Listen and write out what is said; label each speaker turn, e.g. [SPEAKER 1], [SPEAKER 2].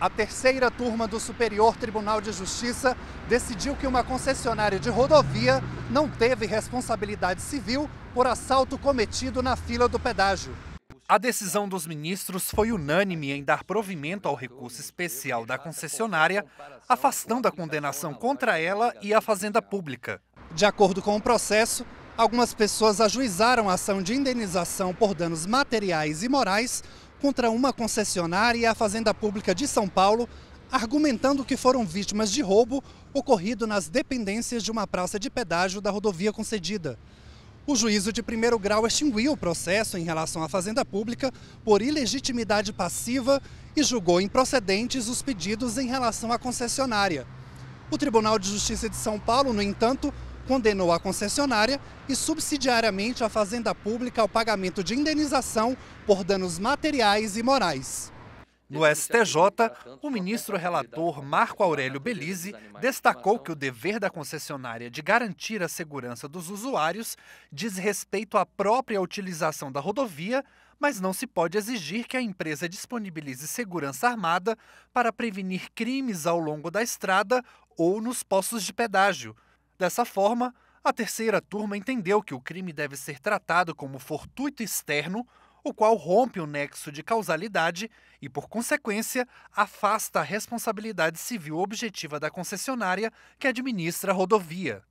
[SPEAKER 1] a terceira turma do Superior Tribunal de Justiça decidiu que uma concessionária de rodovia não teve responsabilidade civil por assalto cometido na fila do pedágio. A decisão dos ministros foi unânime em dar provimento ao recurso especial da concessionária, afastando a condenação contra ela e a Fazenda Pública. De acordo com o processo, algumas pessoas ajuizaram a ação de indenização por danos materiais e morais contra uma concessionária e a Fazenda Pública de São Paulo, argumentando que foram vítimas de roubo ocorrido nas dependências de uma praça de pedágio da rodovia concedida. O juízo de primeiro grau extinguiu o processo em relação à Fazenda Pública por ilegitimidade passiva e julgou improcedentes os pedidos em relação à concessionária. O Tribunal de Justiça de São Paulo, no entanto, condenou a concessionária e subsidiariamente a Fazenda Pública ao pagamento de indenização por danos materiais e morais. No STJ, o ministro relator Marco Aurélio Belize destacou que o dever da concessionária de garantir a segurança dos usuários diz respeito à própria utilização da rodovia, mas não se pode exigir que a empresa disponibilize segurança armada para prevenir crimes ao longo da estrada ou nos postos de pedágio, Dessa forma, a terceira turma entendeu que o crime deve ser tratado como fortuito externo, o qual rompe o nexo de causalidade e, por consequência, afasta a responsabilidade civil objetiva da concessionária que administra a rodovia.